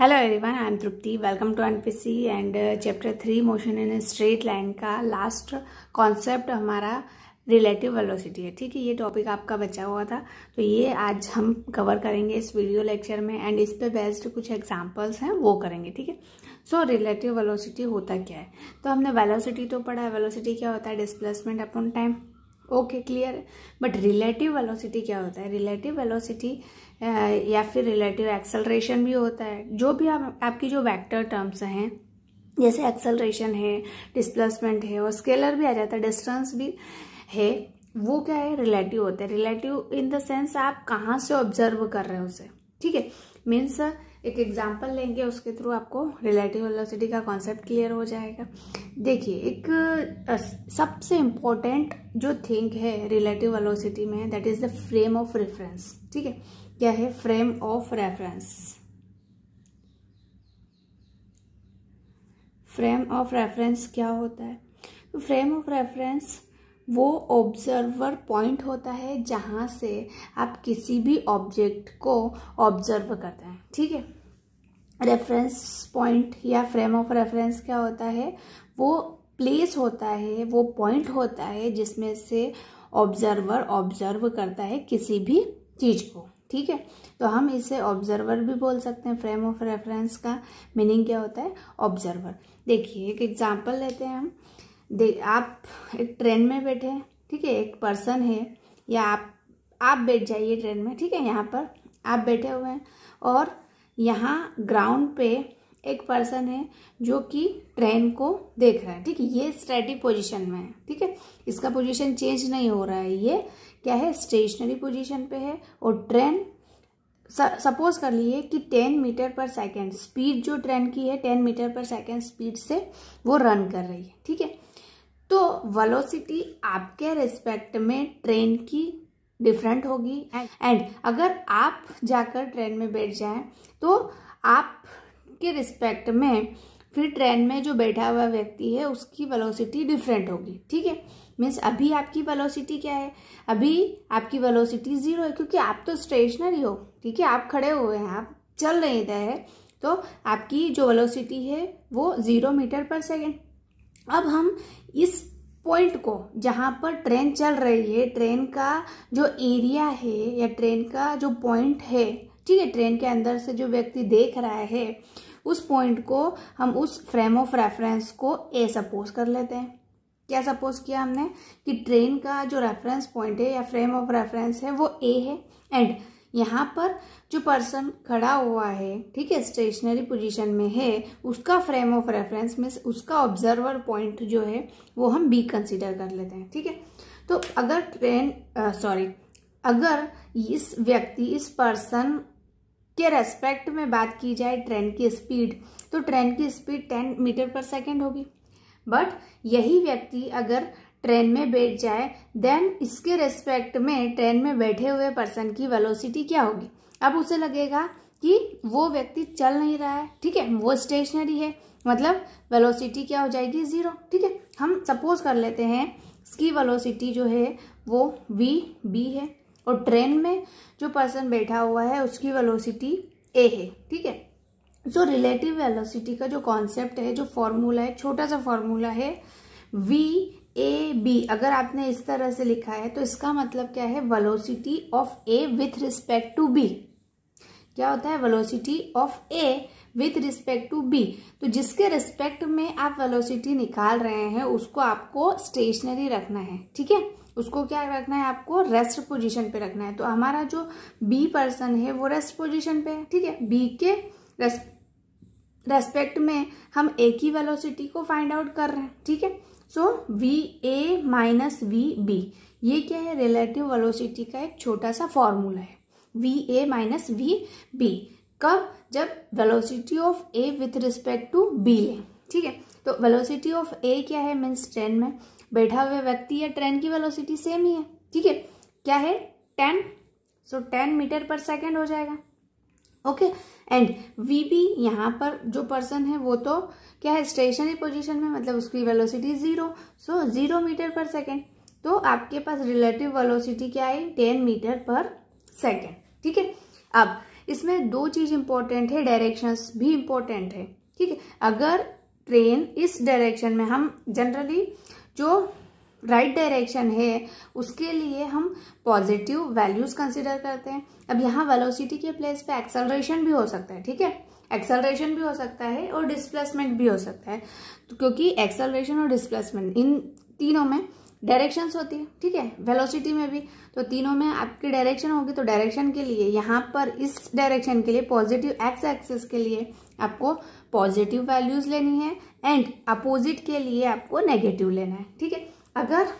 Hello everyone I am Tripti welcome to NPC and chapter three motion in straight line का last concept हमारा relative velocity है ठीक है ये टॉपिक आपका बचा हुआ था तो ये आज हम कवर करेंगे इस वीडियो लेक्चर में एंड इस पे बेस्ड कुछ एग्जांपल्स हैं वो करेंगे ठीक है सो रिलेटिव वेलोसिटी होता क्या है तो हमने वेलोसिटी तो पढ़ा है वेलोसिटी क्या होता है displacement upon time okay clear but relative velocity क्या होता है रिलेटिव वेलोसिटी या फिर रिलेटिव एक्सेलरेशन भी होता है जो भी आप आपकी जो वेक्टर टर्म्स हैं जैसे एक्सेलरेशन है डिस्प्लेसमेंट है और स्केलर भी आ जाता है डिस्टेंस भी है वो क्या है रिलेटिव होता है रिलेटिव इन द सेंस आप कहाँ से ऑब्जर्व कर रहे हो उसे ठीक है मीन्स एक एग्जाम्पल लेंगे उसके थ्रू आपको रिलेटिव वेलोसिटी का कॉन्सेप्ट क्लियर हो जाएगा देखिए एक सबसे इम्पोर्टेंट जो थिंग है रिलेटिव वेलोसिटी में that is the frame of reference ठीक है क्या है frame of reference frame of reference क्या होता है तो फ्रेम ऑफ रेफरेंस वो ऑब्जर्वर पॉइंट होता है जहाँ से आप किसी भी ऑब्जेक्ट को ऑब्जर्व करते हैं ठीक है रेफरेंस पॉइंट या फ्रेम ऑफ रेफरेंस क्या होता है वो प्लेस होता है वो पॉइंट होता है जिसमें से ऑब्जर्वर ऑब्जर्व करता है किसी भी चीज़ को ठीक है तो हम इसे ऑब्जर्वर भी बोल सकते हैं फ्रेम ऑफ रेफरेंस का मीनिंग क्या होता है ऑब्जर्वर देखिए एक एग्जाम्पल लेते हैं हम दे आप एक ट्रेन में बैठे हैं ठीक है एक पर्सन है या आप आप बैठ जाइए ट्रेन में ठीक है यहाँ पर आप बैठे हुए हैं और यहाँ ग्राउंड पे एक पर्सन है जो कि ट्रेन को देख रहा है ठीक है ये स्टैटिक पोजीशन में है ठीक है इसका पोजीशन चेंज नहीं हो रहा है ये क्या है स्टेशनरी पोजीशन पे है और ट्रेन सपोज कर लिए कि ten metre per second speed जो ट्रेन की है ten metre per second speed से वो रन कर रही है ठीक है तो वेलोसिटी आपके रिस्पेक्ट में ट्रेन की डिफरेंट होगी एंड अगर आप जाकर ट्रेन में बैठ जाएं तो आप के रिस्पेक्ट में फिर ट्रेन में जो बैठा हुआ व्यक्ति है उसकी वेलोसिटी डिफरेंट होगी ठीक है मीन्स अभी आपकी वेलोसिटी क्या है अभी आपकी वेलोसिटी ज़ीरो है क्योंकि आप तो स्टेशनरी हो ठीक है आप खड़े हुए हैं आप चल रहे हैं तो आपकी जो वेलोसिटी है वो ज़ीरो मीटर पर सेकेंड अब हम इस पॉइंट को जहाँ पर ट्रेन चल रही है ट्रेन का जो एरिया है या ट्रेन का जो पॉइंट है ठीक है ट्रेन के अंदर से जो व्यक्ति देख रहा है उस पॉइंट को हम उस फ्रेम ऑफ रेफरेंस को ए सपोज कर लेते हैं क्या सपोज किया हमने कि ट्रेन का जो रेफरेंस पॉइंट है या फ्रेम ऑफ रेफरेंस है वो ए है एंड यहाँ पर जो पर्सन खड़ा हुआ है ठीक है स्टेशनरी पोजीशन में है उसका फ्रेम ऑफ रेफरेंस में उसका ऑब्जर्वर पॉइंट जो है वो हम बी कंसिडर कर लेते हैं ठीक है तो अगर ट्रेन सॉरी अगर इस व्यक्ति इस पर्सन के रेस्पेक्ट में बात की जाए ट्रेन की स्पीड तो ट्रेन की speed ten metre per second होगी बट यही व्यक्ति अगर ट्रेन में बैठ जाए देन इसके रेस्पेक्ट में ट्रेन में बैठे हुए पर्सन की वेलोसिटी क्या होगी अब उसे लगेगा कि वो व्यक्ति चल नहीं रहा है ठीक है वो स्टेशनरी है मतलब वेलोसिटी क्या हो जाएगी ज़ीरो ठीक है हम सपोज कर लेते हैं इसकी वेलोसिटी जो है वो वी बी है और ट्रेन में जो पर्सन बैठा हुआ है उसकी वेलोसिटी ए है ठीक है सो रिलेटिव वेलोसिटी का जो कॉन्सेप्ट है जो फॉर्मूला है छोटा सा फॉर्मूला है वी ए बी अगर आपने इस तरह से लिखा है तो इसका मतलब क्या है velocity of A with respect to B क्या होता है velocity of A with respect to B तो जिसके रिस्पेक्ट में आप वेलोसिटी निकाल रहे हैं उसको आपको स्टेशनरी रखना है ठीक है उसको क्या रखना है आपको रेस्ट पोजीशन पे रखना है तो हमारा जो बी पर्सन है वो रेस्ट पोजीशन पे है ठीक है बी के रेस्पेक्ट में हम ए की वेलोसिटी को फाइंड आउट कर रहे हैं ठीक है so V A minus V B ये क्या है रिलेटिव वेलोसिटी का एक छोटा सा फॉर्मूला है V A minus V B कब जब velocity of A with respect to B लें ठीक है तो वेलोसिटी ऑफ ए क्या है मीन्स टेन में बैठा हुआ व्यक्ति है ट्रेन की वेलोसिटी सेम ही है ठीक है क्या है ten so ten metre per second हो जाएगा ओके एंड वी बी यहाँ पर जो पर्सन है वो तो क्या है स्टेशनरी पोजिशन में मतलब उसकी velocity zero so zero metre per second तो आपके पास रिलेटिव वेलोसिटी क्या है टेन मीटर पर सेकेंड ठीक है अब इसमें दो चीज इंपॉर्टेंट है डायरेक्शंस भी इंपॉर्टेंट है ठीक है अगर ट्रेन इस डायरेक्शन में हम जनरली जो राइट right डायरेक्शन है उसके लिए हम पॉजिटिव वैल्यूज कंसिडर करते हैं अब यहाँ वेलोसिटी के प्लेस पे एक्सेलरेशन भी हो सकता है ठीक है एक्सेलरेशन भी हो सकता है और डिस्प्लेसमेंट भी हो सकता है तो क्योंकि एक्सेलरेशन और डिस्प्लेसमेंट इन तीनों में डायरेक्शंस होती है ठीक है वेलोसिटी में भी तो तीनों में आपकी डायरेक्शन होगी तो डायरेक्शन के लिए यहाँ पर इस डायरेक्शन के लिए पॉजिटिव एक्स एक्सेस के लिए आपको पॉजिटिव वैल्यूज लेनी है एंड अपोजिट के लिए आपको नेगेटिव लेना है ठीक है अगर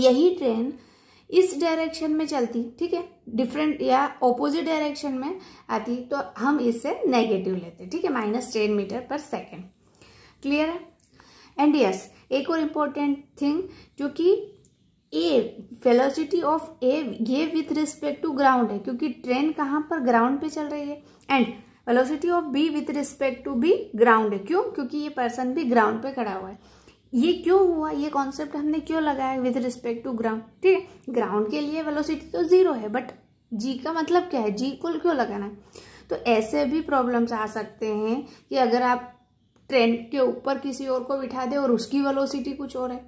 यही ट्रेन इस डायरेक्शन में चलती ठीक है डिफरेंट या ऑपोजिट डायरेक्शन में आती तो हम इसे नेगेटिव लेते ठीक है minus ten metre per second clear है एंड यस एक और इम्पोर्टेंट थिंग जो कि ए वेलोसिटी ऑफ ए ये विथ रिस्पेक्ट टू ग्राउंड है क्योंकि ट्रेन कहाँ पर ग्राउंड पे चल रही है and velocity of B with respect to B ground है क्यों क्योंकि ये पर्सन भी ग्राउंड पे खड़ा हुआ है ये क्यों हुआ ये कॉन्सेप्ट हमने क्यों लगाया विथ रिस्पेक्ट टू ग्राउंड ठीक है ग्राउंड के लिए वेलोसिटी तो जीरो है बट जी का मतलब क्या है जी को क्यों लगाना है तो ऐसे भी प्रॉब्लम्स आ सकते हैं कि अगर आप ट्रेन के ऊपर किसी और को बिठा दे और उसकी वेलोसिटी कुछ और है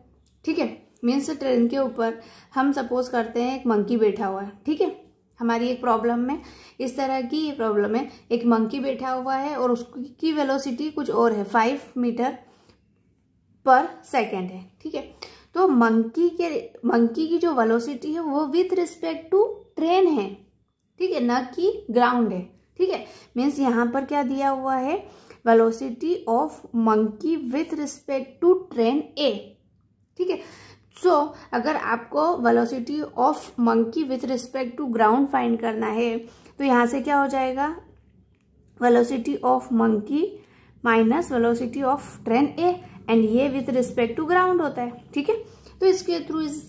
ठीक है मीन्स ट्रेन के ऊपर हम सपोज करते हैं एक मंकी बैठा हुआ है ठीक है हमारी एक प्रॉब्लम में इस तरह की ये प्रॉब्लम है एक मंकी बैठा हुआ है और उसकी वेलोसिटी कुछ और है फाइव मीटर पर सेकेंड है ठीक है तो मंकी के मंकी की जो वेलोसिटी है वो विथ रिस्पेक्ट टू ट्रेन है ठीक है न कि ग्राउंड है ठीक है मीन्स यहाँ पर क्या दिया हुआ है velocity of monkey with respect to train A ठीक है सो so, अगर आपको velocity of monkey with respect to ground find करना है तो यहाँ से क्या हो जाएगा velocity of monkey minus velocity of train A and ये विथ रिस्पेक्ट टू ग्राउंड होता है ठीक है तो इसके थ्रू इस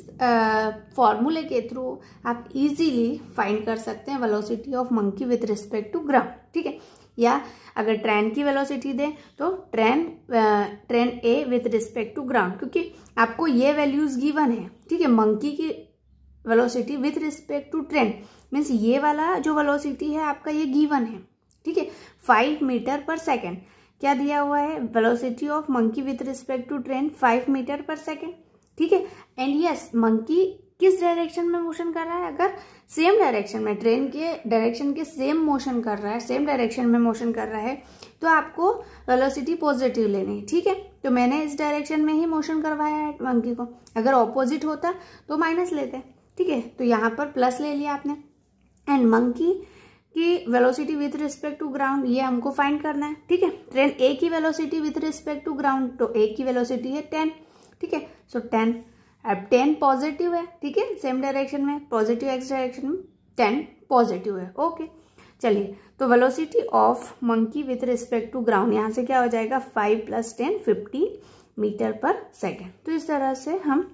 फॉर्मूले के थ्रू आप इजीली फाइंड कर सकते हैं velocity of monkey with respect to ground ठीक है या अगर ट्रेन की वेलोसिटी दें तो train train A with respect to ground क्योंकि आपको ये वैल्यूज़ गिवन है ठीक है मंकी की velocity with respect to train means ये वाला जो वेलोसिटी है आपका ये गिवन है ठीक है फाइव मीटर पर सेकेंड क्या दिया हुआ है velocity of monkey with respect to train five metre per second ठीक है एंड यस मंकी किस डायरेक्शन में मोशन कर रहा है अगर सेम डायरेक्शन में ट्रेन के डायरेक्शन के सेम मोशन कर रहा है सेम डायरेक्शन में मोशन कर रहा है तो आपको वेलोसिटी पॉजिटिव लेनी है ठीक है तो मैंने इस डायरेक्शन में ही मोशन करवाया है मंकी को अगर ऑपोजिट होता तो माइनस लेते ठीक है तो यहाँ पर प्लस ले लिया आपने एंड मंकी की velocity with respect to ground ये हमको फाइंड करना है ठीक है ट्रेन ए की velocity with respect to ground तो ए की वेलोसिटी है टेन ठीक है सो टेन अब टेन पॉजिटिव है ठीक है सेम डायरेक्शन में पॉजिटिव एक्स डायरेक्शन में टेन पॉजिटिव है ओके चलिए तो velocity of monkey with respect to ground यहाँ से क्या हो जाएगा five plus ten fifty meter per second तो इस तरह से हम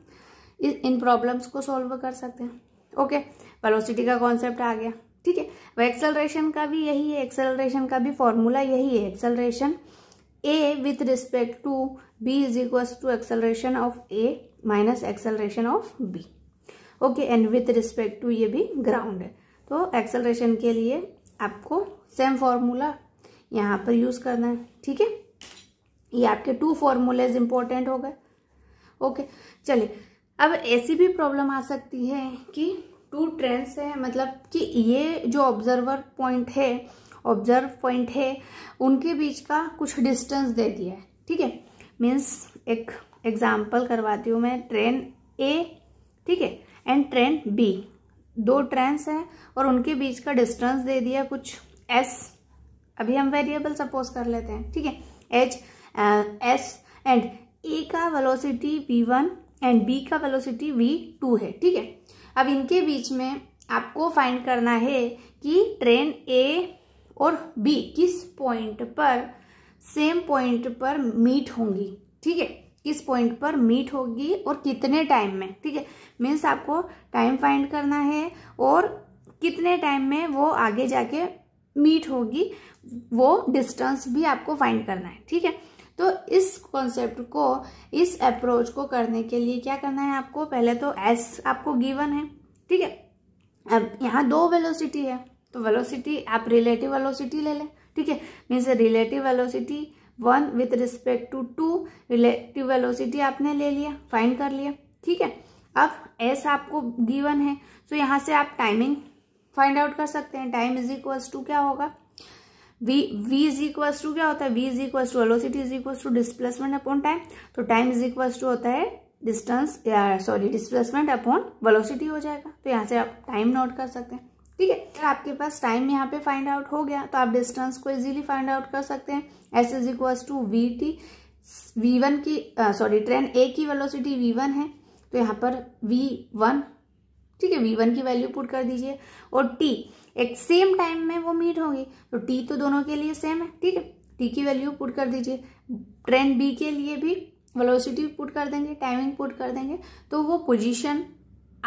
इन प्रॉब्लम्स को सॉल्व कर सकते हैं ओके वेलोसिटी का कॉन्सेप्ट आ गया ठीक है वह एक्सेलरेशन का भी यही है एक्सेलरेशन का भी फॉर्मूला यही है acceleration A with respect to B is equal to acceleration of A minus acceleration of B okay and with respect to ये भी ग्राउंड है तो एक्सेलरेशन के लिए आपको सेम फॉर्मूला यहाँ पर यूज़ करना है ठीक है ये आपके टू फॉर्मूलेज इंपॉर्टेंट हो गए ओके चलिए अब ऐसी भी प्रॉब्लम आ सकती है कि टू ट्रेंड्स हैं मतलब कि ये जो ऑब्जर्वर पॉइंट है ऑब्जर्व पॉइंट है उनके बीच का कुछ डिस्टेंस दे दिया है ठीक है मीन्स एक एग्जाम्पल करवाती हूँ मैं ट्रेन ए ठीक है एंड ट्रेन बी दो ट्रेन्स हैं और उनके बीच का डिस्टेंस दे दिया कुछ एस अभी हम वेरिएबल सपोज कर लेते हैं ठीक है एच एस एंड ए का velocity v one and B का वेलोसिटी वी टू है ठीक है अब इनके बीच में आपको फाइंड करना है कि ट्रेन ए और बी किस पॉइंट पर सेम पॉइंट पर मीट होंगी ठीक है किस पॉइंट पर मीट होगी और कितने टाइम में ठीक है मीन्स आपको टाइम फाइंड करना है और कितने टाइम में वो आगे जाके मीट होगी वो डिस्टेंस भी आपको फाइंड करना है ठीक है तो इस कॉन्सेप्ट को इस अप्रोच को करने के लिए क्या करना है आपको पहले तो एस आपको गिवन है ठीक है अब यहाँ दो वेलोसिटी है तो वेलोसिटी आप रिलेटिव वेलोसिटी ले लें ठीक है means relative velocity one with respect to two relative velocity आपने ले लिया फाइंड कर लिया ठीक है अब एस आपको गिवन है तो यहाँ से आप टाइमिंग फाइंड आउट कर सकते हैं टाइम इज इक्वल्स टू क्या होगा v v is equals to क्या होता है v is equals to velocity is equals to displacement upon time तो टाइम इज इक्वल्स टू होता है distance sorry displacement upon velocity हो जाएगा तो यहाँ से आप टाइम नोट कर सकते हैं ठीक है अगर आपके पास टाइम यहाँ पे फाइंड आउट हो गया तो आप डिस्टेंस को इजीली फाइंड आउट कर सकते हैं s is equal to v t v one की सॉरी ट्रेन ए की वेलोसिटी वी वन है तो यहाँ पर वी वन ठीक है वी वन की वैल्यू पुट कर दीजिए और टी एक सेम टाइम में वो मीट होगी तो टी तो दोनों के लिए सेम है ठीक है टी की वैल्यू पुट कर दीजिए ट्रेन बी के लिए भी वेलोसिटी पुट कर देंगे टाइमिंग पुट कर देंगे तो वो पोजीशन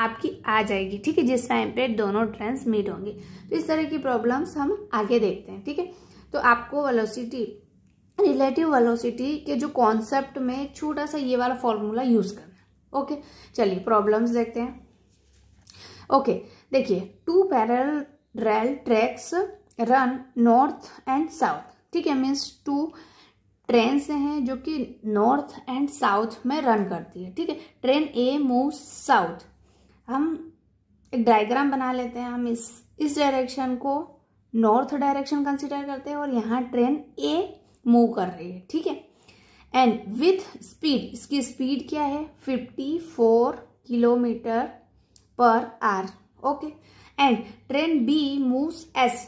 आपकी आ जाएगी ठीक है जिस टाइम पे दोनों ट्रेन मीट होंगी तो इस तरह की प्रॉब्लम्स हम आगे देखते हैं ठीक है तो आपको वेलोसिटी रिलेटिव वेलोसिटी के जो कॉन्सेप्ट में छोटा सा ये वाला फॉर्मूला यूज करना ओके चलिए प्रॉब्लम्स देखते हैं ओके देखिए two parallel rail tracks run north and south ठीक है मीन्स टू ट्रेन से हैं जो कि नॉर्थ एंड साउथ में रन करती है ठीक है ट्रेन ए मूव साउथ हम एक डायग्राम बना लेते हैं हम इस इस डायरेक्शन को नॉर्थ डायरेक्शन कंसिडर करते हैं और यहाँ ट्रेन ए मूव कर रही है ठीक है एंड विथ स्पीड इसकी स्पीड क्या है fifty four kilometer per hour okay and train B moves s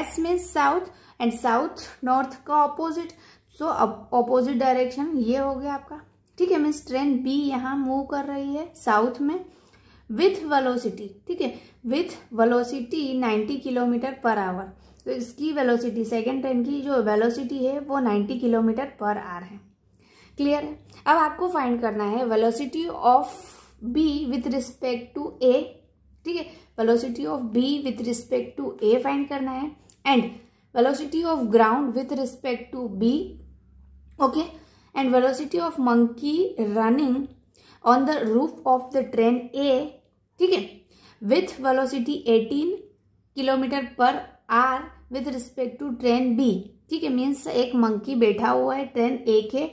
s means south and south north का ऑपोजिट सो ऑपोजिट डायरेक्शन ये हो गया आपका ठीक है मीन्स ट्रेन बी यहाँ मूव कर रही है साउथ में विथ वेलोसिटी ठीक है with velocity 90 kilometer per hour तो इसकी वेलोसिटी सेकेंड ट्रेन की जो वेलोसिटी है वो 90 किलोमीटर पर आवर है क्लियर है अब आपको फाइंड करना है velocity of B with respect to A ठीक है velocity of B with respect to A find करना है and velocity of ground with respect to B okay and velocity of monkey running on the roof of the train A ठीक है with velocity 18 kilometer per hour with respect to train B ठीक है means एक monkey बैठा हुआ है train ए के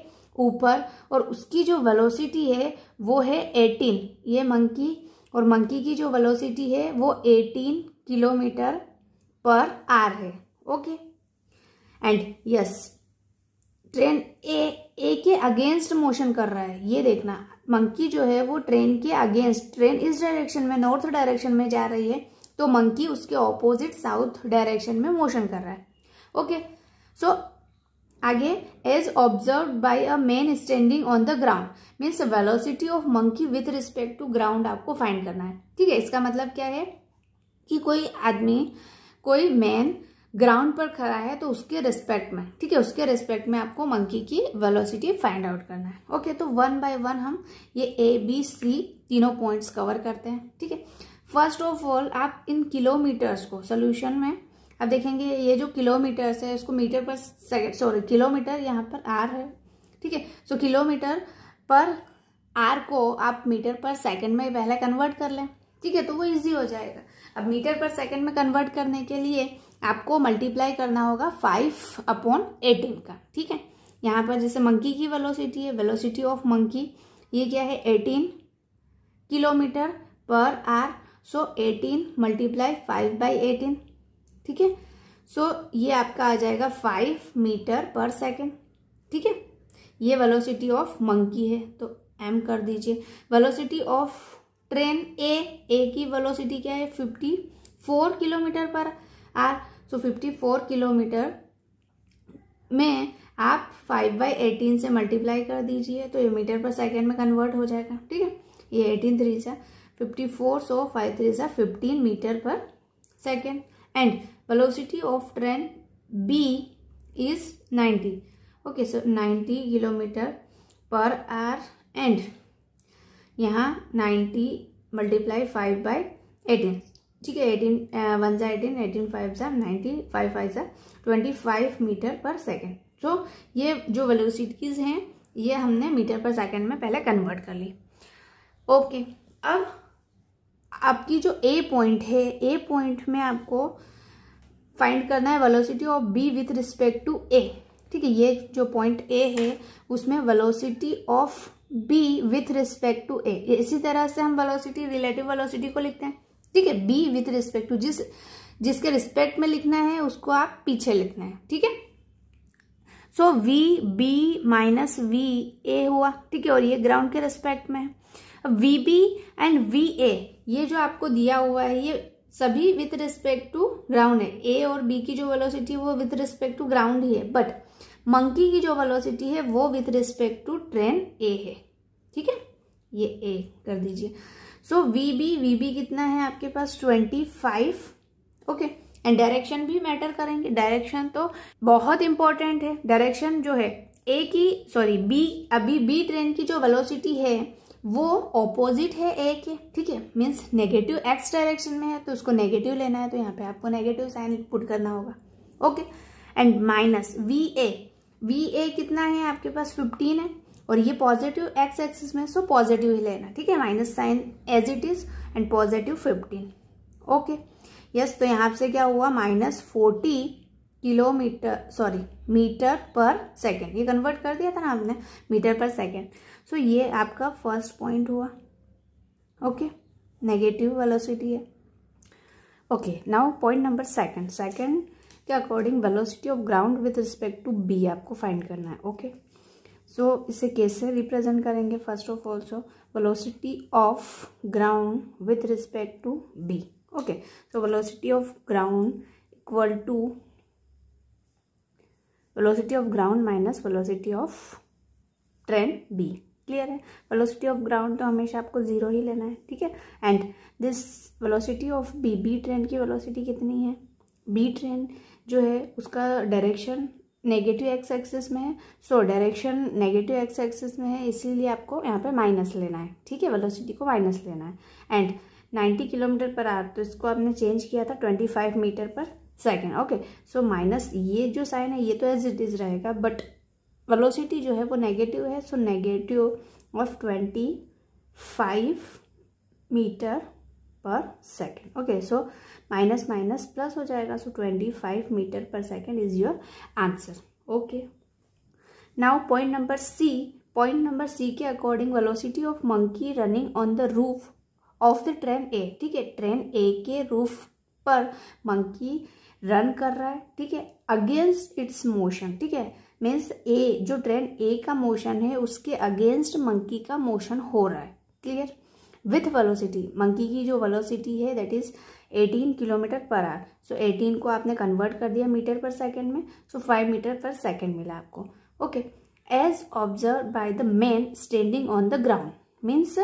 ऊपर और उसकी जो वेलोसिटी है वो है 18 ये मंकी और मंकी की जो वेलोसिटी है वो 18 किलोमीटर पर आर है okay and yes train A A के अगेंस्ट मोशन कर रहा है ये देखना मंकी जो है वो ट्रेन के अगेंस्ट ट्रेन इस डायरेक्शन में नॉर्थ डायरेक्शन में जा रही है तो मंकी उसके ऑपोजिट साउथ डायरेक्शन में मोशन कर रहा है ओके सो आगे as observe by a man standing on the ground means velocity of monkey with respect to ground आपको फाइंड करना है ठीक है इसका मतलब क्या है कि कोई आदमी कोई मैन ग्राउंड पर खड़ा है तो उसके रिस्पेक्ट में ठीक है उसके रिस्पेक्ट में आपको मंकी की वेलोसिटी फाइंड आउट करना है ओके तो वन बाय वन हम ये ए बी सी तीनों पॉइंट्स कवर करते हैं ठीक है फर्स्ट ऑफ ऑल आप इन किलोमीटर्स को सोल्यूशन में आप देखेंगे ये जो किलोमीटर्स है उसको metre per second sorry kilometre यहाँ पर आर है ठीक है सो किलोमीटर पर आर को आप मीटर पर सेकेंड में पहले कन्वर्ट कर लें ठीक है तो वो इजी हो जाएगा अब मीटर पर सेकंड में कन्वर्ट करने के लिए आपको मल्टीप्लाई करना होगा फाइव अपॉन एटीन का ठीक है यहाँ पर जैसे मंकी की वेलोसिटी है वेलोसिटी ऑफ मंकी ये क्या है eighteen kilometer per hour so eighteen multiply five by eighteen ठीक है सो ये आपका आ जाएगा फाइव मीटर पर सेकेंड ठीक है ये वेलोसिटी ऑफ मंकी है तो एम कर दीजिए velocity of train A A की वेलोसिटी क्या है fifty four kilometer per hour so fifty four kilometer में आप फाइव बाई एटीन से मल्टीप्लाई कर दीजिए तो ये मीटर पर सेकेंड में कन्वर्ट हो जाएगा ठीक है ये एटीन थ्री सा fifty four so five three सा fifteen meter per second and velocity of train B is ninety okay so ninety kilometer per hour and यहाँ ninety multiply five by eighteen ठीक है एटीन वन जै eighteen eighteen five जै ninety five five जै twenty five metre per second तो ये जो velocities हैं ये हमने मीटर पर सेकेंड में पहले कन्वर्ट कर ली ओके अब आपकी जो ए पॉइंट है ए पॉइंट में आपको फाइंड करना है velocity of B with respect to A ठीक है ये जो पॉइंट ए है उसमें velocity of B with respect to A इसी तरह से हम वेलोसिटी रिलेटिव वेलोसिटी को लिखते हैं ठीक है बी विथ रिस्पेक्ट टू जिस जिसके रिस्पेक्ट में लिखना है उसको आप पीछे लिखना है ठीक है so v B minus v A हुआ ठीक है और ये ग्राउंड के रिस्पेक्ट में है v B and v A ये जो आपको दिया हुआ है ये सभी विथ रिस्पेक्ट टू ग्राउंड है ए और बी की जो वेलोसिटी है वो विथ रिस्पेक्ट टू ग्राउंड ही है बट मंकी की जो वेलोसिटी है वो with respect to train A है ठीक है ये ए कर दीजिए so v B v B कितना है आपके पास twenty five okay and direction भी मैटर करेंगे डायरेक्शन तो बहुत इंपॉर्टेंट है डायरेक्शन जो है ए की सॉरी बी अभी बी ट्रेन की जो वेलोसिटी है वो ऑपोजिट है ए के ठीक है मीन्स नेगेटिव एक्स डायरेक्शन में है तो उसको नेगेटिव लेना है तो यहाँ पे आपको नेगेटिव साइन पुट करना होगा okay and minus v A v A कितना है आपके पास फिफ्टीन है और ये पॉजिटिव एक्स एक्सिस में सो पॉजिटिव ही लेना ठीक है minus sign as it is and positive fifteen okay yes तो यहाँ से क्या हुआ minus forty kilometer sorry meter per second ये कन्वर्ट कर दिया था ना आपने मीटर पर सेकेंड सो ये आपका फर्स्ट पॉइंट हुआ ओके नेगेटिव वेलोसिटी है okay now point number second second के according velocity of ground with respect to B आपको फाइंड करना है ओके okay? सो so, इसे कैसे रिप्रेजेंट करेंगे first of all so velocity of ground with respect to B okay so velocity of ground equal to velocity of ground minus velocity of train B clear है velocity of ground तो हमेशा आपको zero ही लेना है ठीक है and this velocity of B B train की वेलोसिटी कितनी है बी ट्रेन जो है उसका डायरेक्शन नेगेटिव एक्स एक्सिस में है so direction negative x axis में है इसीलिए आपको यहाँ पे माइनस लेना है ठीक है वेलोसिटी को माइनस लेना है एंड 90 किलोमीटर पर आर तो इसको आपने चेंज किया था 25 metre per second okay so minus ये जो साइन है ये तो एज इट इज़ रहेगा बट वेलोसिटी जो है वो नेगेटिव है so negative of twenty five metre per second okay so minus minus plus हो जाएगा so twenty five metre per second is your answer okay now point number C point number C के according velocity of monkey running on the roof of the train A ठीक है train ए के roof पर monkey run कर रहा है ठीक है अगेंस्ट इट्स मोशन ठीक है मीन्स ए जो ट्रेन ए का मोशन है उसके अगेंस्ट मंकी का मोशन हो रहा है क्लियर विथ वेलोसिटी मंकी की जो वेलोसिटी है that is 18 kilometer per hour so 18 को आपने कन्वर्ट कर दिया मीटर पर सेकेंड में so so 5 meter per second मिला आपको okay as observe by the man standing on the ground means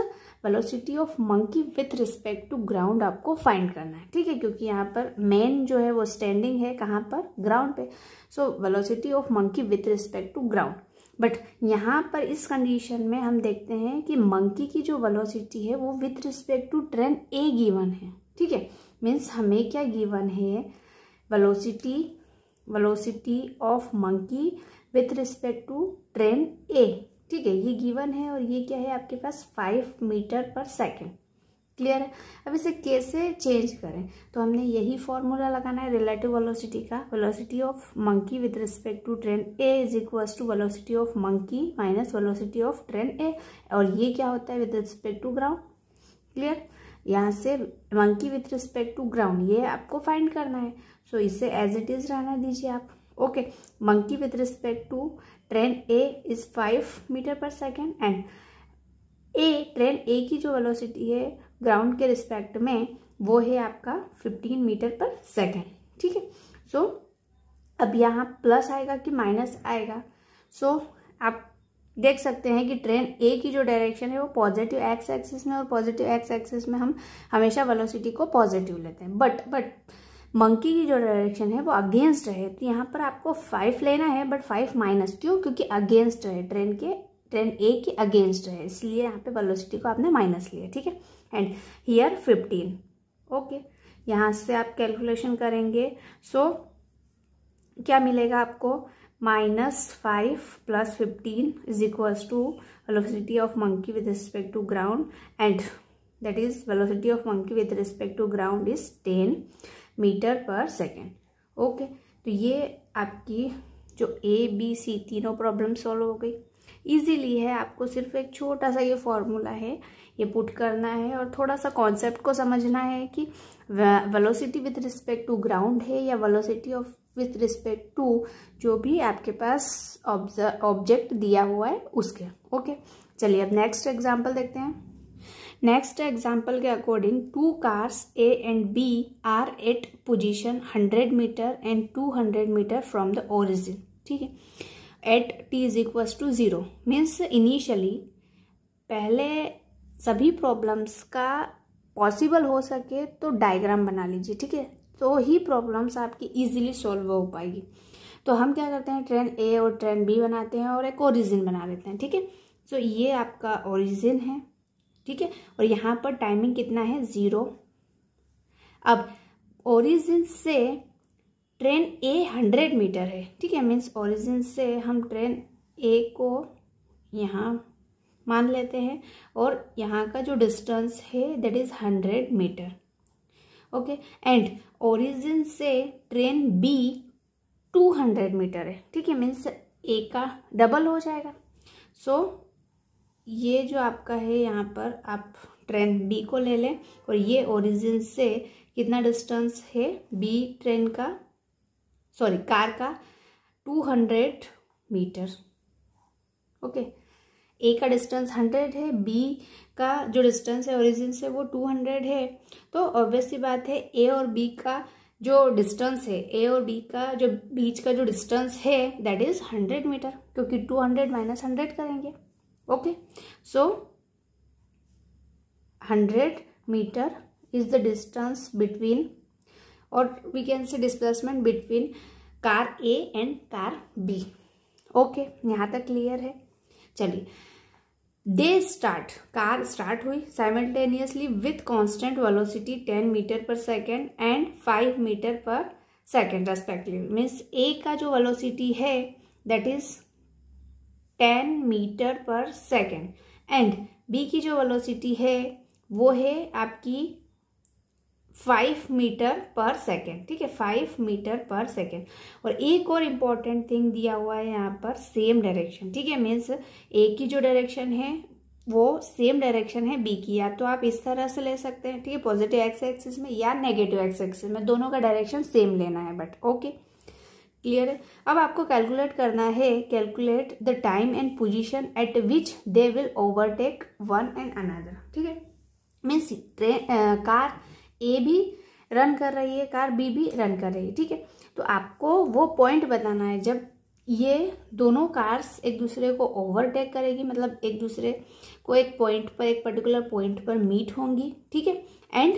velocity of monkey with respect to ground आपको find करना है ठीक है क्योंकि यहाँ पर मैन जो है वो स्टैंडिंग है कहाँ पर ग्राउंड पे so velocity of monkey with respect to ground but यहाँ पर इस कंडीशन में हम देखते हैं कि मंकी की जो वेलोसिटी है वो with respect to train A given है ठीक है मीन्स हमें क्या गिवन है velocity velocity of monkey with respect to train A ठीक है ये गिवन है और ये क्या है आपके पास five metre per second clear है अब इसे कैसे चेंज करें तो हमने यही फॉर्मूला लगाना है रिलेटिव वेलोसिटी का velocity of monkey with respect to train A is equals to velocity of monkey minus velocity of train A और ये क्या होता है with respect to ground clear यहाँ से monkey with respect to ground ये आपको फाइंड करना है सो so, इसे एज इट इज़ रहना दीजिए आप okay monkey with respect to train A is five metre per second and A train A की जो वेलोसिटी है ग्राउंड के रिस्पेक्ट में वो है आपका फिफ्टीन मीटर पर सेकेंड ठीक है सो अब यहाँ प्लस आएगा कि माइनस आएगा सो so, आप देख सकते हैं कि ट्रेन ए की जो डायरेक्शन है वो पॉजिटिव एक्स एक्सिस में और पॉजिटिव एक्स एक्सिस में हम हमेशा वेलोसिटी को पॉजिटिव लेते हैं बट बट मंकी की जो डायरेक्शन है वो अगेंस्ट है तो यहाँ पर आपको फाइव लेना है बट फाइव माइनस क्यों क्योंकि अगेंस्ट है ट्रेन के ट्रेन ए के अगेंस्ट है इसलिए यहाँ पे वेलोसिटी को आपने माइनस लिया ठीक है एंड हियर फिफ्टीन ओके यहाँ से आप कैलकुलेशन करेंगे सो so, क्या मिलेगा आपको minus five plus fifteen is equals to velocity of monkey with respect to ground and that is velocity of monkey with respect to ground is ten metre per second okay तो ये आपकी जो A B C तीनों problem solve हो गई easily है आपको सिर्फ एक छोटा सा ये फॉर्मूला है ये पुट करना है और थोड़ा सा कॉन्सेप्ट को समझना है कि velocity with respect to ground है या velocity of with respect to जो भी आपके पास ऑब्जेक्ट दिया हुआ है उसके ओके चलिए अब नेक्स्ट एग्जाम्पल देखते हैं नेक्स्ट एग्जाम्पल के according to cars A and B are at position hundred metre and two hundred metre from the origin ठीक है at T is equals to zero means initially पहले सभी problems का possible हो सके तो डायग्राम बना लीजिए ठीक है तो ही प्रॉब्लम्स आपकी इजीली सॉल्व हो पाएगी तो हम क्या करते हैं ट्रेन ए और ट्रेन बी बनाते हैं और एक ओरिजिन बना लेते हैं ठीक है सो ये आपका ओरिजिन है ठीक है और यहाँ पर टाइमिंग कितना है ज़ीरो अब ओरिजिन से ट्रेन ए हंड्रेड मीटर है ठीक है मीन्स ओरिजिन से हम ट्रेन ए को यहाँ मान लेते हैं और यहाँ का जो डिस्टेंस है that is hundred metre okay and origin से train B two hundred metre है ठीक है मीन्स ए का डबल हो जाएगा सो so, ये जो आपका है यहाँ पर आप ट्रेन बी को ले लें और ये ओरिजिन से कितना डिस्टेंस है बी ट्रेन का सॉरी कार का two hundred metre okay A का डिस्टेंस हंड्रेड है बी का जो डिस्टेंस है ओरिजिन से वो टू हंड्रेड है तो ऑब्वियसली बात है ए और बी का जो डिस्टेंस है ए और बी का जो बीच का जो डिस्टेंस है दैट इज़ हंड्रेड मीटर क्योंकि टू हंड्रेड माइनस हंड्रेड करेंगे okay so hundred metre is the distance between और we can say displacement between car A and car B okay यहाँ तक क्लियर है चलिए दे स्टार्ट कार स्टार्ट हुई simultaneously with constant velocity ten metre per second and five metre per second respective means A का जो velocity है that is ten metre per second and B की जो वेलोसिटी है वो है आपकी फाइव मीटर पर सेकेंड ठीक है फाइव मीटर पर सेकेंड और एक और इम्पॉर्टेंट थिंग दिया हुआ है यहाँ पर सेम डायरेक्शन ठीक है मीन्स ए की जो डायरेक्शन है वो सेम डायरेक्शन है बी की या तो आप इस तरह से ले सकते हैं ठीक है पॉजिटिव एक्स एक्सिस में या नेगेटिव एक्स एक्सिस में दोनों का डायरेक्शन सेम लेना है बट ओके क्लियर है अब आपको कैलकुलेट करना है calculate the time and position at which they will overtake one and another ठीक है मीन्स ट्रेन कार ए भी रन कर रही है कार बी भी रन कर रही है ठीक है तो आपको वो पॉइंट बताना है जब ये दोनों कार्स एक दूसरे को ओवरटेक करेगी मतलब एक दूसरे को एक पॉइंट पर एक पर्टिकुलर पॉइंट पर मीट होंगी ठीक है एंड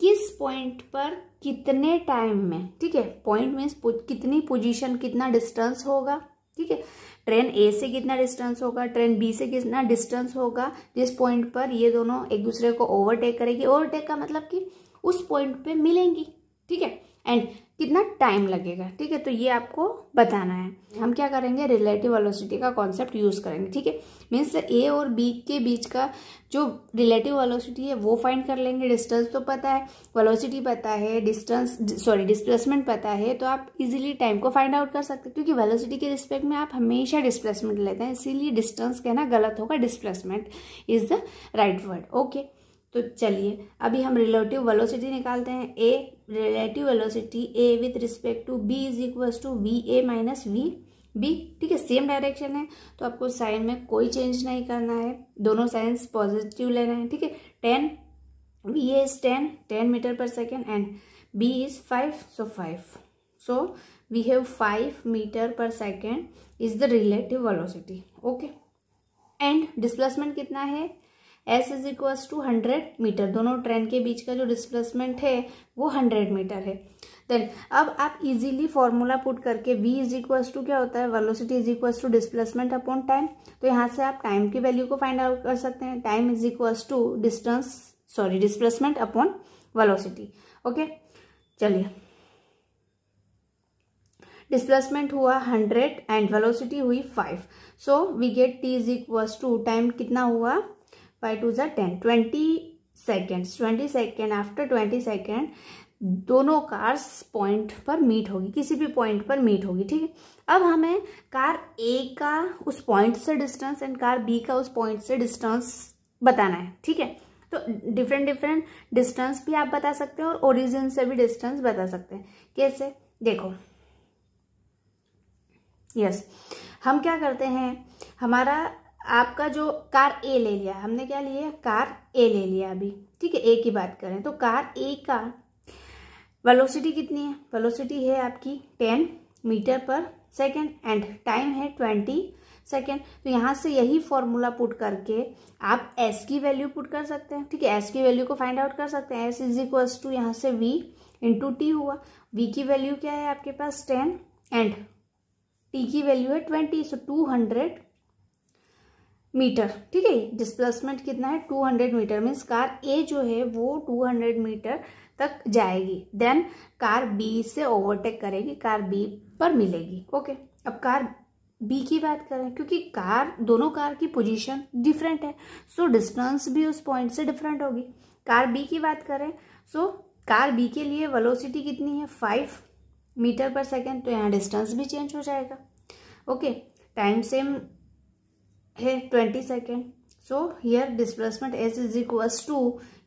किस पॉइंट पर कितने टाइम में ठीक है पॉइंट मीन्स कितनी पोजीशन कितना डिस्टेंस होगा ठीक है ट्रेन ए से कितना डिस्टेंस होगा ट्रेन बी से कितना डिस्टेंस होगा जिस पॉइंट पर ये दोनों एक दूसरे को ओवरटेक करेगी ओवरटेक का मतलब कि उस पॉइंट पे मिलेंगी ठीक है एंड कितना टाइम लगेगा ठीक है तो ये आपको बताना है हम क्या करेंगे रिलेटिव वेलोसिटी का कॉन्सेप्ट यूज़ करेंगे ठीक है मीन्स ए और बी के बीच का जो रिलेटिव वेलोसिटी है वो फाइंड कर लेंगे डिस्टेंस तो पता है वेलोसिटी पता है डिस्टेंस सॉरी डिस्प्लेसमेंट पता है तो आप इजीली टाइम को फाइंड आउट कर सकते हैं क्योंकि वेलोसिटी के रिस्पेक्ट में आप हमेशा डिस्प्लेसमेंट लेते हैं इसीलिए डिस्टेंस कहना गलत होगा displacement is the right word okay तो चलिए अभी हम रिलेटिव वेलोसिटी निकालते हैं A relative velocity A with respect to B is equals to V A minus V B ठीक है सेम डायरेक्शन है तो आपको साइन में कोई चेंज नहीं करना है दोनों साइंस पॉजिटिव लेना है ठीक है ten V A is ten ten metre per second and B is five so five so we have five metre per second is the relative velocity okay and displacement कितना है S is equals to hundred metre दोनों train के बीच का जो displacement है वो hundred metre है देन अब आप इजीली फॉर्मूला पुट करके वी इज इक्वल्स टू क्या होता है velocity is equals to displacement upon time तो यहाँ से आप टाइम की वैल्यू को फाइंड आउट कर सकते हैं time is equals to distance sorry displacement upon velocity okay चलिए डिस्प्लेसमेंट हुआ हंड्रेड एंड वेलोसिटी हुई five so we get T is equals to time कितना हुआ फाइव टू जै ten twenty seconds twenty second after twenty second दोनों cars point पर meet होगी किसी भी पॉइंट पर मीट होगी ठीक है अब हमें कार ए का उस पॉइंट से डिस्टेंस एंड कार बी का उस पॉइंट से डिस्टेंस बताना है ठीक है तो डिफरेंट डिफरेंट डिस्टेंस भी आप बता सकते हैं और ओरिजिन से भी डिस्टेंस बता सकते हैं कैसे देखो यस yes. हम क्या करते हैं हमारा आपका जो कार ए ले लिया हमने क्या लिया कार ए ले लिया अभी ठीक है ए की बात करें तो कार ए का वेलोसिटी कितनी है वेलोसिटी है आपकी ten metre per second and time है ट्वेंटी सेकेंड तो यहाँ से यही फॉर्मूला पुट करके आप एस की वैल्यू पुट कर सकते हैं ठीक है एस की वैल्यू को फाइंड आउट कर सकते हैं एस इज इक्वल्स टू यहाँ से वी इंटू टी हुआ वी की वैल्यू क्या है आपके पास टेन एंड टी की वैल्यू है twenty so two hundred metre ठीक है डिस्प्लेसमेंट कितना है 200 मीटर मीन्स कार ए जो है वो 200 मीटर तक जाएगी देन कार बी से ओवरटेक करेगी कार बी पर मिलेगी ओके अब कार बी की बात करें क्योंकि कार दोनों कार की पोजीशन डिफरेंट है सो so, डिस्टेंस भी उस पॉइंट से डिफरेंट होगी कार बी की बात करें सो so, कार बी के लिए वेलोसिटी कितनी है फाइव मीटर पर सेकेंड तो यहाँ डिस्टेंस भी चेंज हो जाएगा ओके टाइम सेम है twenty second so here displacement S is equals to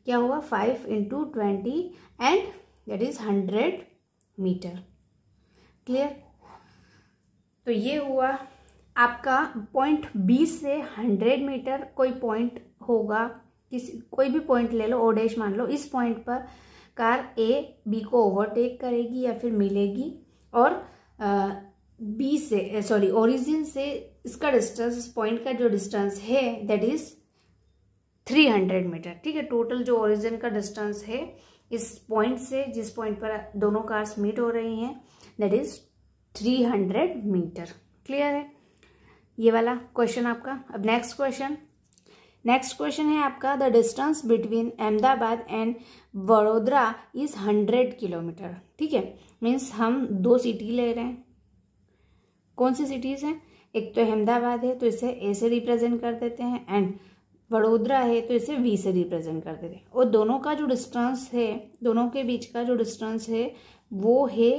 क्या हुआ five into twenty and that is hundred metre clear तो ये हुआ आपका पॉइंट बी से हंड्रेड मीटर कोई पॉइंट होगा किसी कोई भी पॉइंट ले लो ओडेश मान लो इस पॉइंट पर कार ए बी को ओवरटेक करेगी या फिर मिलेगी और बी से सॉरी ओरिजिन से इसका डिस्टेंस इस पॉइंट का जो डिस्टेंस है दैट इज 300 मीटर ठीक है टोटल जो ओरिजिन का डिस्टेंस है इस पॉइंट से जिस पॉइंट पर दोनों कार्स मीट हो रही हैं दैट इज 300 मीटर क्लियर है ये वाला क्वेश्चन आपका अब नेक्स्ट क्वेश्चन नेक्स्ट क्वेश्चन है आपका the distance between Ahmedabad and Vadodara is hundred kilometre ठीक है मीन्स हम दो सिटी ले रहे हैं कौन सी सिटीज़ हैं एक तो अहमदाबाद है तो इसे ए से रिप्रेजेंट कर देते हैं एंड वडोदरा है तो इसे वी से रिप्रेजेंट कर देते हैं और दोनों का जो डिस्टेंस है दोनों के बीच का जो डिस्टेंस है वो है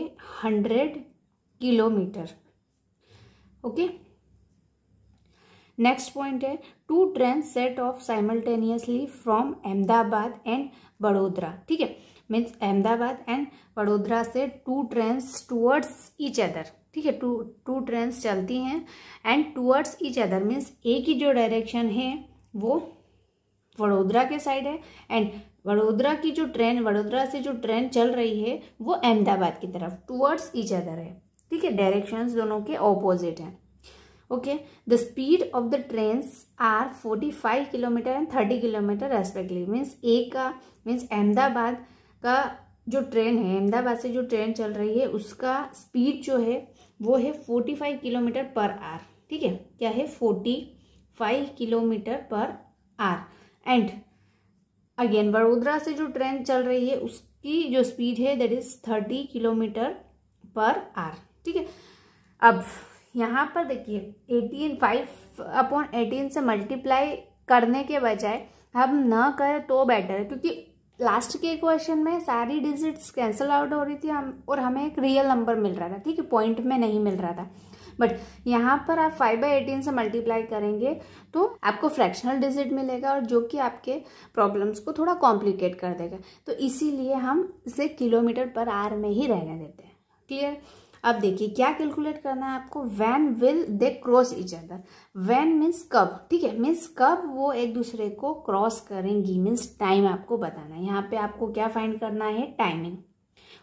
hundred kilometre okay next point है two train set off simultaneously from Ahmedabad and बड़ोदरा ठीक है मीन्स अहमदाबाद एंड वडोदरा से two train towards each other ठीक है टू टू ट्रेन चलती हैं and towards each other means एक ही जो डायरेक्शन है वो वडोदरा के साइड है एंड वडोदरा की जो ट्रेन वडोदरा से जो ट्रेन चल रही है वो अहमदाबाद की तरफ टूअर्ड्स इच अदर है ठीक है डायरेक्शंस दोनों के ऑपोजिट हैं okay the speed of the trains are 45 kilometre and 30 kilometre respectively means A का मीन्स अहमदाबाद का जो ट्रेन है अहमदाबाद से जो ट्रेन चल रही है उसका स्पीड जो है वो है forty five kilometre per hour ठीक है क्या है forty five kilometre per hour and again Vadodara से जो ट्रेन चल रही है उसकी जो स्पीड है that is thirty kilometre per hour ठीक है अब यहाँ पर देखिए एटीन फाइव अपॉन एटीन से मल्टीप्लाई करने के बजाय हम ना करें तो बेटर है क्योंकि लास्ट के क्वेश्चन में सारी डिजिट्स कैंसिल आउट हो रही थी हम और हमें एक रियल नंबर मिल रहा था ठीक है पॉइंट में नहीं मिल रहा था बट यहाँ पर आप फाइव बाई एटीन से मल्टीप्लाई करेंगे तो आपको फ्रैक्शनल डिजिट मिलेगा और जो कि आपके प्रॉब्लम्स को थोड़ा कॉम्प्लिकेट कर देगा तो इसीलिए हम इसे किलोमीटर पर आर में ही रहने देते हैं क्लियर अब देखिए क्या कैलकुलेट करना है आपको when will they cross each other when means कब ठीक है मीन्स कब वो एक दूसरे को क्रॉस करेंगी मीन्स टाइम आपको बताना है यहाँ पे आपको क्या फाइंड करना है टाइमिंग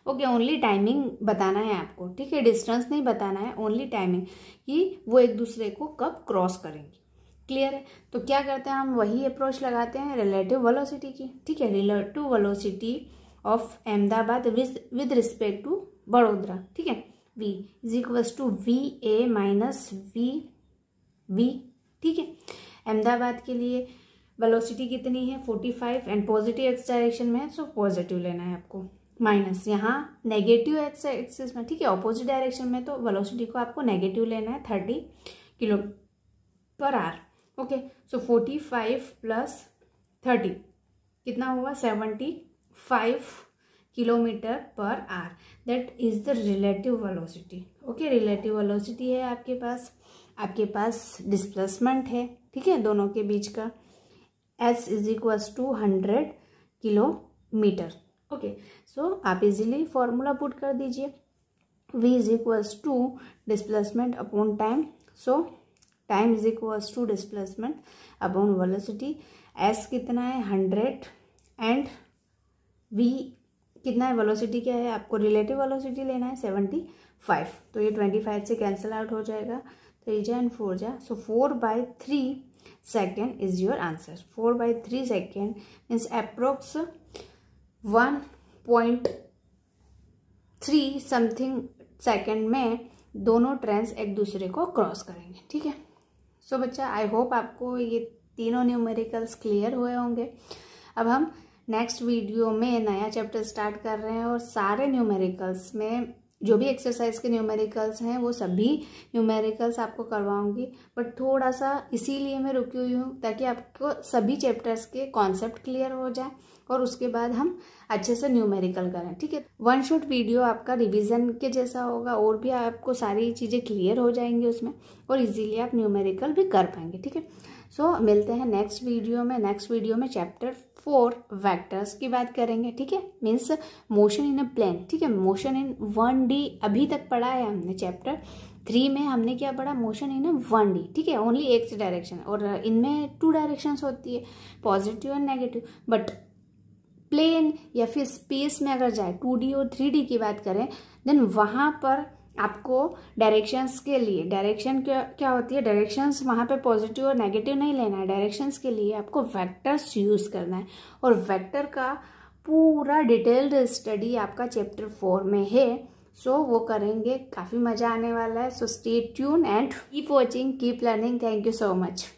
ओके ओनली टाइमिंग बताना है आपको ठीक है डिस्टेंस नहीं बताना है ओनली टाइमिंग कि वो एक दूसरे को कब क्रॉस करेंगी क्लियर है तो क्या करते हैं हम वही अप्रोच लगाते हैं रिलेटिव वेलोसिटी की ठीक है relative velocity of Ahmedabad with respect to बड़ोदरा ठीक है V is equals to V A minus V V ठीक है अहमदाबाद के लिए वेलोसिटी कितनी है forty five and positive x direction में है सो पॉजिटिव लेना है आपको माइनस यहाँ नेगेटिव एक्स एक्सिस में ठीक है ऑपोजिट डायरेक्शन में तो वेलोसिटी को आपको नेगेटिव लेना है thirty kilo per hour okay so forty five plus thirty कितना हुआ seventy five kilometre per hour that is the relative velocity okay relative velocity है आपके पास आपके पास डिस्प्लेसमेंट है ठीक है दोनों के बीच का S is equals to hundred kilometre okay so आप इजीली फॉर्मूला पुट कर दीजिए V is equals to displacement upon time so time is equals to displacement upon velocity S कितना है हंड्रेड एंड वी कितना है वेलोसिटी क्या है आपको रिलेटिव वेलोसिटी लेना है सेवेंटी फाइव तो ये ट्वेंटी फाइव से कैंसिल आउट हो जाएगा थ्री तो जा एंड फोर जा so four by three second is your answer four by three second means approx one point three something second में दोनों ट्रेंस एक दूसरे को क्रॉस करेंगे ठीक है सो so, बच्चा आई होप आपको ये तीनों न्यूमेरिकल्स क्लियर हुए होंगे अब हम नेक्स्ट वीडियो में नया चैप्टर स्टार्ट कर रहे हैं और सारे न्यूमेरिकल्स में जो भी एक्सरसाइज के न्यूमेरिकल्स हैं वो सभी न्यूमेरिकल्स आपको करवाऊंगी बट थोड़ा सा इसीलिए मैं रुकी हुई हूँ ताकि आपको सभी चैप्टर्स के कॉन्सेप्ट क्लियर हो जाए और उसके बाद हम अच्छे से न्यूमेरिकल करें ठीक है वन शॉट वीडियो आपका रिवीजन के जैसा होगा और भी आपको सारी चीज़ें क्लियर हो जाएंगी उसमें और इजीली आप न्यूमेरिकल भी कर पाएंगे ठीक है सो so, मिलते हैं नेक्स्ट वीडियो में नेक्स्ट वीडियो में चैप्टर फोर वेक्टर्स की बात करेंगे ठीक है means motion in a plane ठीक है मोशन इन वन डी अभी तक पढ़ा है हमने चैप्टर थ्री में हमने क्या पढ़ा motion in a one D ठीक है ओनली एक से डायरेक्शन और इनमें टू डायरेक्शंस होती है positive and negative but plane या फिर स्पेस में अगर जाए टू डी और थ्री डी की बात करें देन वहाँ पर आपको डायरेक्शंस के लिए डायरेक्शन क्या क्या होती है डायरेक्शंस वहाँ पे पॉजिटिव और नेगेटिव नहीं लेना है डायरेक्शंस के लिए आपको वेक्टर्स यूज़ करना है और वेक्टर का पूरा डिटेल्ड स्टडी आपका चैप्टर फोर में है सो so, वो करेंगे काफ़ी मज़ा आने वाला है so stay tune and keep watching keep learning thank you so much